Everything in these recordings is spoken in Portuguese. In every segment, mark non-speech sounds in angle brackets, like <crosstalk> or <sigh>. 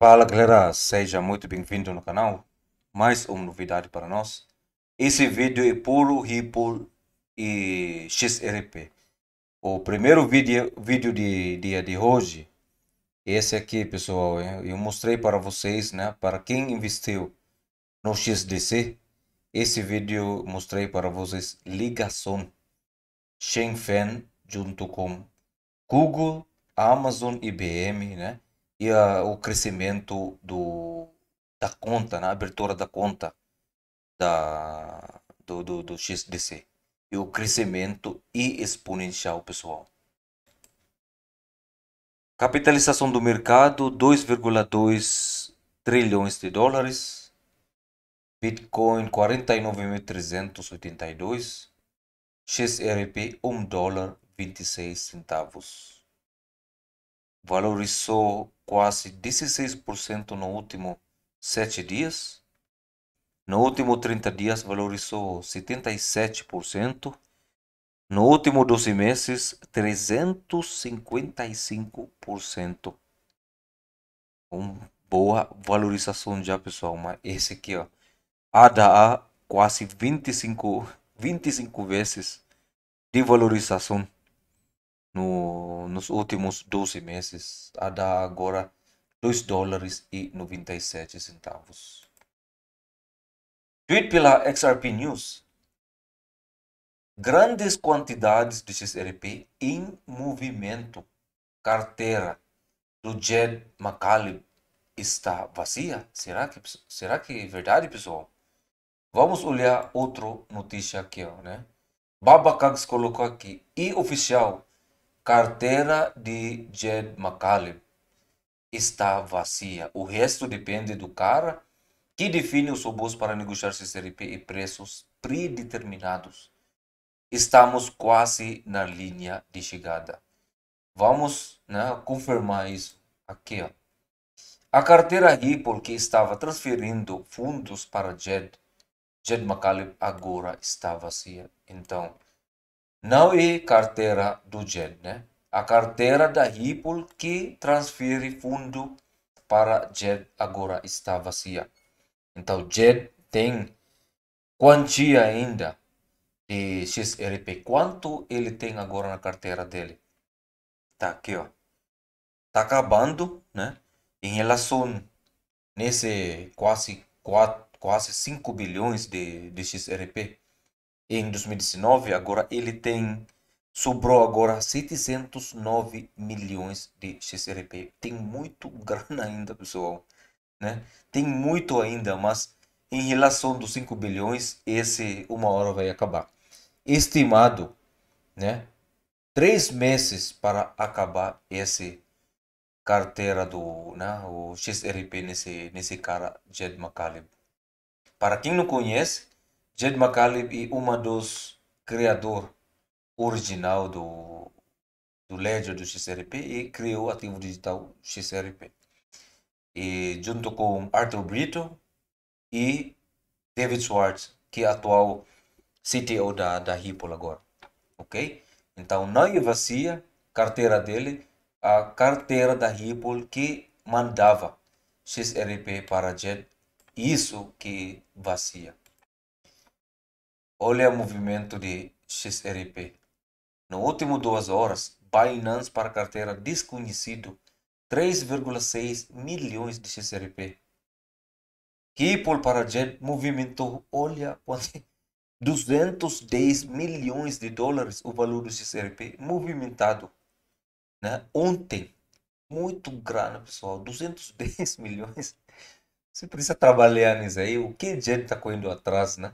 Fala galera, seja muito bem-vindo no canal. Mais uma novidade para nós. Esse vídeo é puro Ripple e XRP. O primeiro vídeo, vídeo de dia de hoje. Esse aqui, pessoal, eu mostrei para vocês, né? Para quem investiu no XDC, esse vídeo mostrei para vocês ligação Shenfen junto com Google, Amazon e IBM, né? e a, o crescimento do, da conta, na né? abertura da conta da, do, do, do XDC. E o crescimento exponencial, pessoal. Capitalização do mercado, 2,2 trilhões de dólares. Bitcoin, 49.382. XRP, 1 dólar 26 centavos. Valorizou quase 16% no último 7 dias. No último 30 dias valorizou 77%. No último 12 meses, 355%. Uma boa valorização já, pessoal. Mas esse aqui, ó. ADA quase 25, 25 vezes de valorização no, nos últimos 12 meses a dar agora 2 dólares e 97 centavos. Tweet pela XRP News. Grandes quantidades de XRP em movimento. Carteira do Jed McCaleb está vazia? Será que, será que é verdade, pessoal? Vamos olhar outra notícia aqui, ó, né? Babacagos colocou aqui. E oficial carteira de Jed McCaleb está vazia. O resto depende do cara que define seu robôs para negociar CCRP e preços predeterminados. Estamos quase na linha de chegada. Vamos né, confirmar isso aqui. Ó. A carteira Ripple que estava transferindo fundos para Jed, Jed McCaleb agora está vazia. Então, não é carteira do Jet, né? A carteira da Ripple que transfere fundo para Jet agora está vazia. Então Jet tem quantia ainda de XRP. Quanto ele tem agora na carteira dele? Tá aqui, ó. Tá acabando, né? Em relação nesse quase 4, quase 5 bilhões de, de XRP em 2019, agora ele tem sobrou agora 709 milhões de XRP. Tem muito <laughs> grana ainda, pessoal, né? Tem muito ainda, mas em relação dos 5 bilhões, esse uma hora vai acabar. Estimado, né? Três meses para acabar esse carteira do, né, o XRP nesse nesse cara Jed McCaleb. Para quem não conhece, Jed McCaleb é uma dos criadores original do, do Ledger do XRP e criou o ativo digital XRP. E junto com Arthur Brito e David Schwartz, que é atual CTO da, da Ripple agora. Ok? Então não é invacia carteira dele, a carteira da Ripple que mandava XRP para Jed Isso que vacia. Olha o movimento de XRP. No último duas horas, Binance para carteira desconhecido 3,6 milhões de XRP. Ripple para Jet movimentou, olha quanto, 210 é. milhões de dólares o valor do XRP movimentado. Né? Ontem, muito grana pessoal, 210 <laughs> milhões. Você precisa trabalhar nisso aí, o que Jet está correndo atrás, né?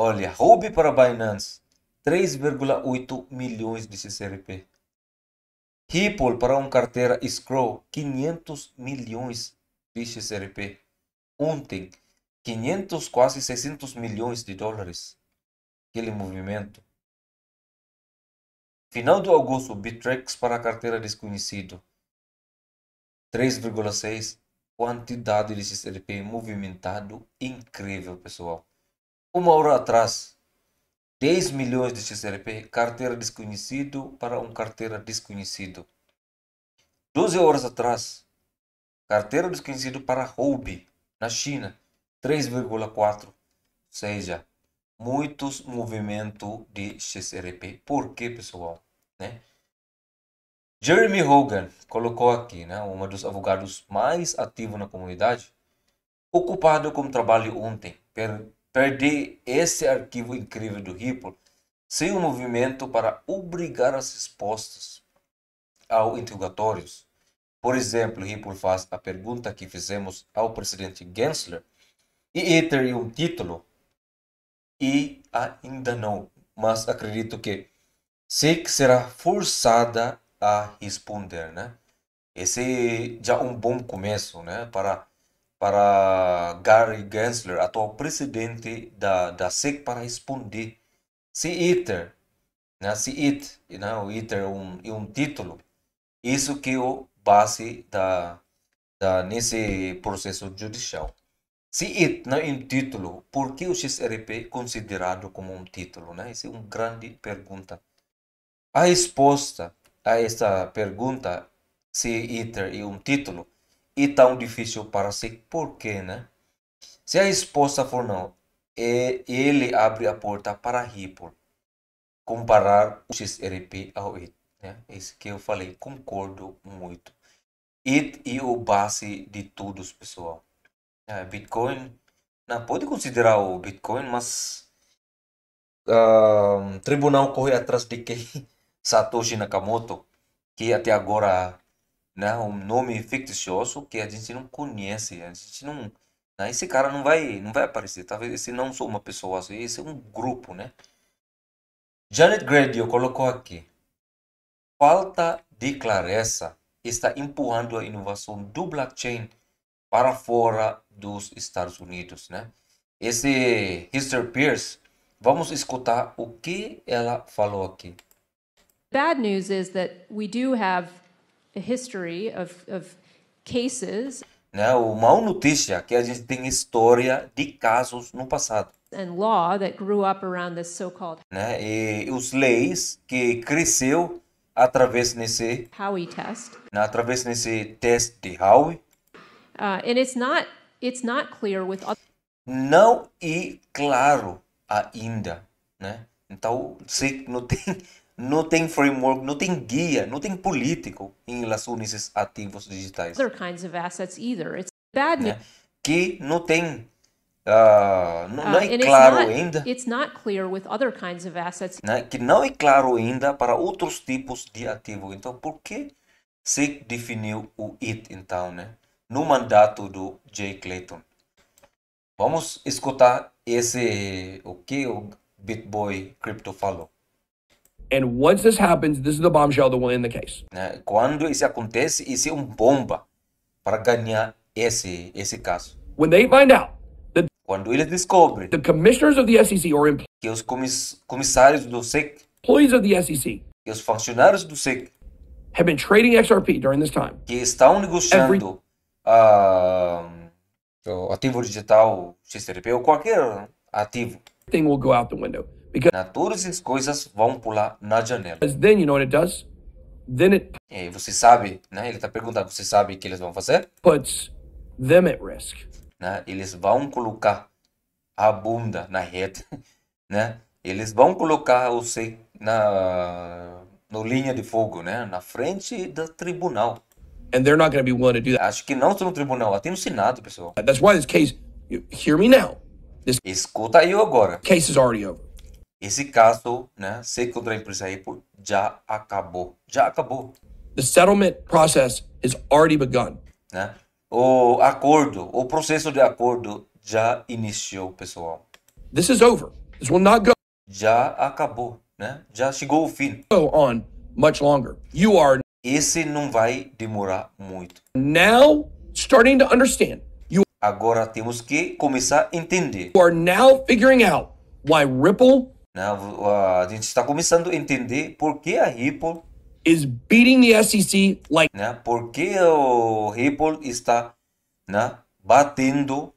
Olha, roube para a Binance 3,8 milhões de CCRP. Ripple para uma carteira Scroll 500 milhões de XRP. Ontem, 500, quase 600 milhões de dólares. Aquele movimento. Final do agosto, Bitrex para a carteira desconhecido. 3,6 quantidade de XRP movimentado incrível, pessoal. Uma hora atrás, 10 milhões de XRP, carteira desconhecido para um carteira desconhecido. 12 horas atrás, carteira desconhecido para Hobi na China, 3,4. Ou seja, muitos movimentos de XRP. Por quê, pessoal? Né? Jeremy Hogan colocou aqui, né, um dos advogados mais ativos na comunidade, ocupado com trabalho ontem, per perder esse arquivo incrível do Ripple sem um movimento para obrigar as respostas ao interrogatórios. Por exemplo, Ripple faz a pergunta que fizemos ao presidente Gensler e Ether um título e ainda não, mas acredito que sei que será forçada a responder, né? Esse é já um bom começo, né, para para Gary Gensler, atual presidente da, da SEC, para responder se ITER, né, se IT, né, o ITER é um, um título, isso que é o base da, da, nesse processo judicial. Se IT não é um título, por que o XRP é considerado como um título? Né? Essa é uma grande pergunta. A resposta a esta pergunta, se ITER é um título, e tão difícil para si. Por quê, né? Se a resposta for não, ele abre a porta para Ripple comparar o XRP ao IT. Né? Isso que eu falei, concordo muito. IT e o base de todos, pessoal. É, Bitcoin, não pode considerar o Bitcoin, mas uh, tribunal corre atrás de quem? <laughs> Satoshi Nakamoto, que até agora né, um nome fictício que a gente não conhece, a gente não, né, esse cara não vai, não vai aparecer, talvez esse não sou uma pessoa, assim, esse é um grupo, né? Janet Grady colocou aqui: falta de clareza está empurrando a inovação do blockchain para fora dos Estados Unidos, né? Esse Hester Pierce, vamos escutar o que ela falou aqui. Bad news is that we do have history of, of cases. Né? O mal notícia é que a gente tem história de casos no passado. And law that grew up around this so-called. Né? E os leis que cresceu através nesse Howey test. Né? Através nesse teste de Howey. Uh, and it's not it's not clear with other... não e claro ainda, né? Então, sei não tem não tem framework, não tem guia, não tem político em relação a esses ativos digitais. Other kinds of assets either. It's bad Né? Que não tem uh, não, não é uh, claro it's not, ainda. It's not clear with other kinds of assets. Né? Que não é claro ainda para outros tipos de ativo. Então, por que se definiu o IT então, né? No mandato do Jay Clayton. Vamos escutar esse o que o BitBoy Crypto falou. And once this happens, this is the bombshell that will end the case. Né? Quando isso acontece, isso é um bomba para ganhar esse esse caso. When they find out that quando eles descobrem the commissioners of the SEC or que os comiss comissários do SEC, employees of the SEC, que os funcionários do SEC have been trading XRP during this time, que estão negociando a uh, ativo digital XRP ou qualquer ativo, thing will go out the window. Na, todas as coisas vão pular na janela. Then you know what it does? Then it e aí você sabe, né? Ele está perguntando, você sabe o que eles vão fazer? Puts them at risk. Né? Eles vão colocar a bunda na reta, <laughs> né? Eles vão colocar você na no linha de fogo, né? Na frente do tribunal. And they're not going to be willing to do that. Acho que não estou no tribunal, até no Senado, pessoal. That's why this case. Hear me now. This Escuta aí agora. Case is already over. Esse caso, né, ser contra a empresa Apple já acabou. Já acabou. The settlement process is already begun. Né? O acordo, o processo de acordo já iniciou, pessoal. This is over. This will not go. Já acabou, né? Já chegou o fim. Go on much longer. You are. Esse não vai demorar muito. Now starting to understand. You. Agora temos que começar a entender. You are now figuring out why Ripple né? A gente está começando a entender por que a Ripple is beating the SEC like né? Por que o Ripple está né? batendo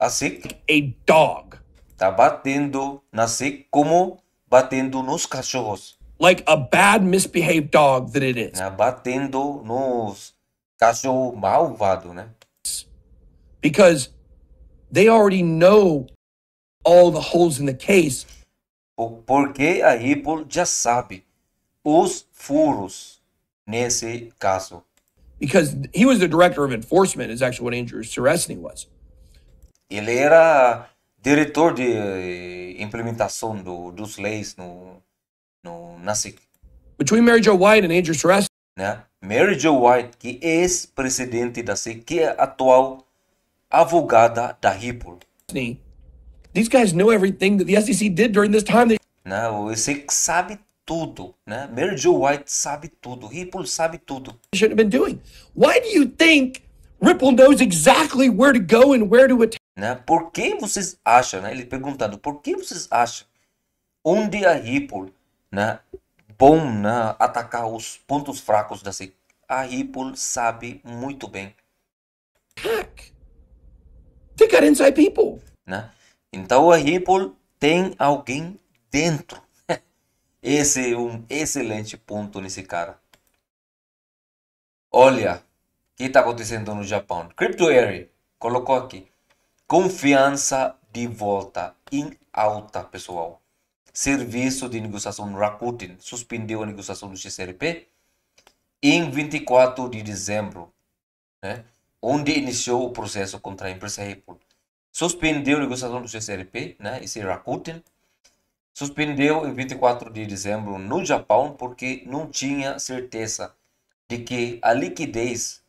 a SEC? A dog. tá batendo na SEC como batendo nos cachorros. Like a bad misbehaved dog that it is. Né? Batendo nos cachorro malvado, né? Because they already know all the holes in the case porque a Apple já sabe os furos nesse caso. Because he was the director of enforcement is actually what Andrew Suresny was. Ele era diretor de eh, implementação do, dos leis no no NASIC. Between Mary Jo White and Andrew Suresny. Né? Mary Jo White, que é ex-presidente da SIC, que é atual advogada da Ripple. Sim. These guys know everything that the SEC did during this time. Não, o SEC sabe tudo, né? Mary Jo White sabe tudo, Ripple sabe tudo. Shouldn't have been doing. Why do you think Ripple knows exactly where to go and where to attack? Né? Por que vocês acham, né? Ele perguntando, por que vocês acham onde a Ripple, né? Bom, né? Atacar os pontos fracos da SEC. A Ripple sabe muito bem. Hack. They got inside people. Né? Então a Ripple tem alguém dentro. <laughs> Esse é um excelente ponto nesse cara. Olha o que está acontecendo no Japão. CryptoAir colocou aqui. Confiança de volta em alta, pessoal. Serviço de negociação Rakuten suspendeu a negociação do XRP em 24 de dezembro, né? onde iniciou o processo contra a empresa Ripple suspendeu a negociação do CCRP, né, esse Rakuten, suspendeu em 24 de dezembro no Japão porque não tinha certeza de que a liquidez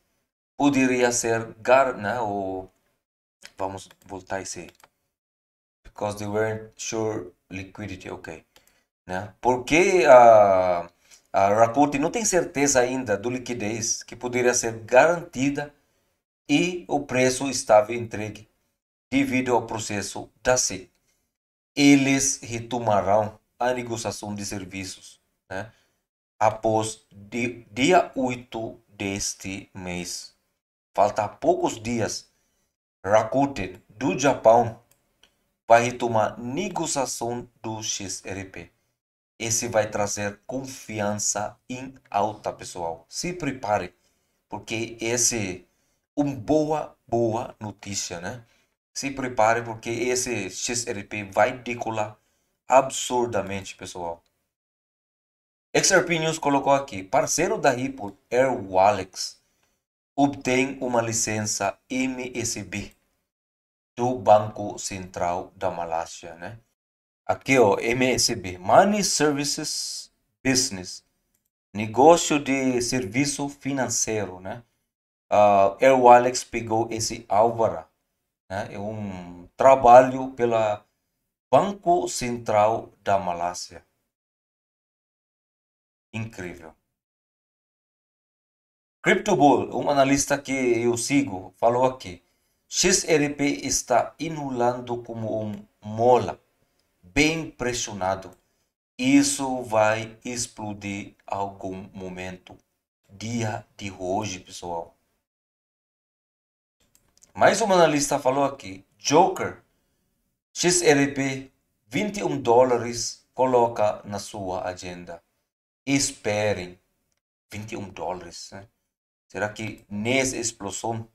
poderia ser gar, né, ou vamos voltar esse because they weren't sure liquidity, ok, né? Porque a a Rakuten não tem certeza ainda do liquidez que poderia ser garantida e o preço estava entregue devido ao processo da SEC. Eles retomarão a negociação de serviços né, após de, dia 8 deste mês. Falta poucos dias. Rakuten, do Japão, vai retomar negociação do XRP. Esse vai trazer confiança em alta, pessoal. Se prepare, porque esse é uma boa, boa notícia, né? Se prepare porque esse XRP vai decolar absurdamente, pessoal. XRP News colocou aqui, parceiro da Ripple, Air Wallex, obtém uma licença MSB do Banco Central da Malásia, né? Aqui, ó, MSB, Money Services Business, negócio de serviço financeiro, né? Uh, Air Wallex pegou esse Álvaro né? é um trabalho pela Banco Central da Malásia. Incrível. Crypto Bull, um analista que eu sigo, falou aqui. XRP está inulando como um mola, bem pressionado. Isso vai explodir algum momento. Dia de hoje, pessoal. Mais um analista falou aqui. Joker XRP 21 dólares coloca na sua agenda. Esperem. 21 dólares. Né? Será que nessa explosão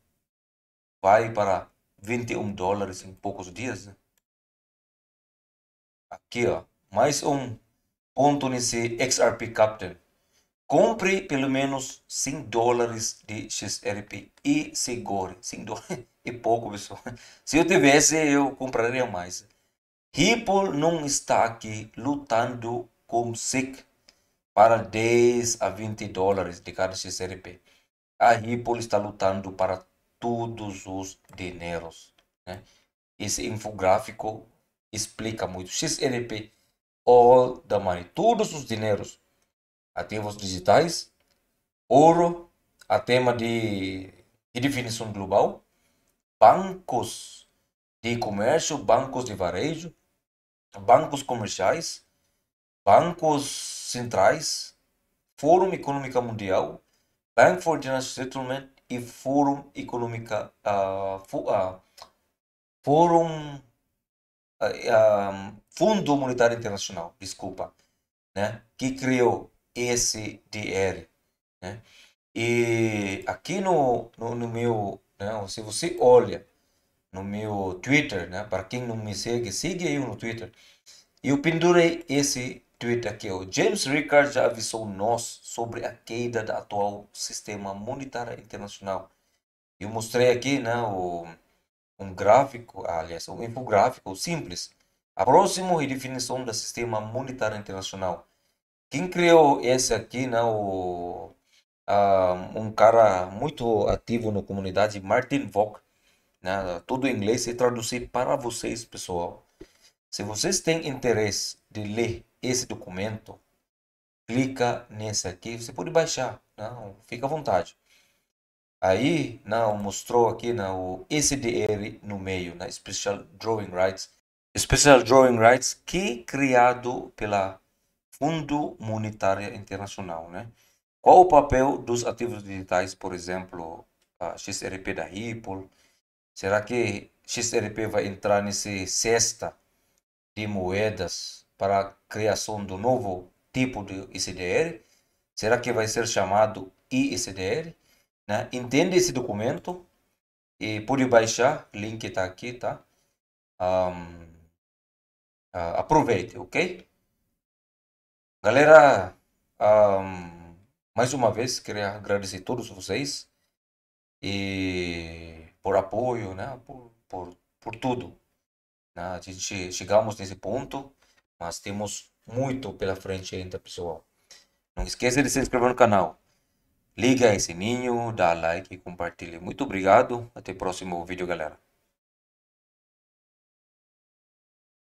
vai para 21 dólares em poucos dias? Né? Aqui, ó, mais um ponto nesse XRP Captain. Compre pelo menos 100 dólares de XRP e segure. 100 dólares <laughs> é pouco, pessoal. Se eu tivesse, eu compraria mais. Ripple não está aqui lutando com SIC para 10 a 20 dólares de cada XRP. A Ripple está lutando para todos os dinheiros. Né? Esse infográfico explica muito. XRP, all the money, todos os dinheiros ativos digitais, ouro, a tema de redefinição global, bancos de comércio, bancos de varejo, bancos comerciais, bancos centrais, Fórum Econômica Mundial, Bank for International Settlement e Fórum Econômica uh, ah, for, uh, ah, Fórum uh, Fundo Monetário Internacional, desculpa, né, que criou SDL. Né? E aqui no, no, no meu, né, se você olha no meu Twitter, né, para quem não me segue, siga eu no Twitter. Eu pendurei esse tweet aqui. O James Ricard já avisou nós sobre a queda do atual sistema monetário internacional. Eu mostrei aqui né, o, um gráfico, aliás, um infográfico simples. A próxima redefinição do sistema monetário internacional quem criou esse aqui, não né, O, uh, um cara muito ativo na comunidade, Martin Vogt. Né? Tudo em inglês e traduzir para vocês, pessoal. Se vocês têm interesse de ler esse documento, clica nesse aqui. Você pode baixar, não? Né, fica à vontade. Aí, não, né, mostrou aqui não, o SDR no meio, na Special Drawing Rights. Special Drawing Rights que criado pela Fundo Monetário Internacional, né? Qual o papel dos ativos digitais, por exemplo, a XRP da Ripple? Será que XRP vai entrar nesse cesta de moedas para a criação do novo tipo de ICDR? Será que vai ser chamado ICDR? Né? Entende esse documento e pode baixar, link está aqui, tá? Um, uh, ah, aproveite, ok? Galera, um, ah, mais uma vez queria agradecer a todos vocês e por apoio, né? Por, por, por tudo. Né? A gente chegamos nesse ponto, mas temos muito pela frente ainda, pessoal. Não esqueça de se inscrever no canal. Liga esse sininho, dá like e compartilha. Muito obrigado. Até o próximo vídeo, galera.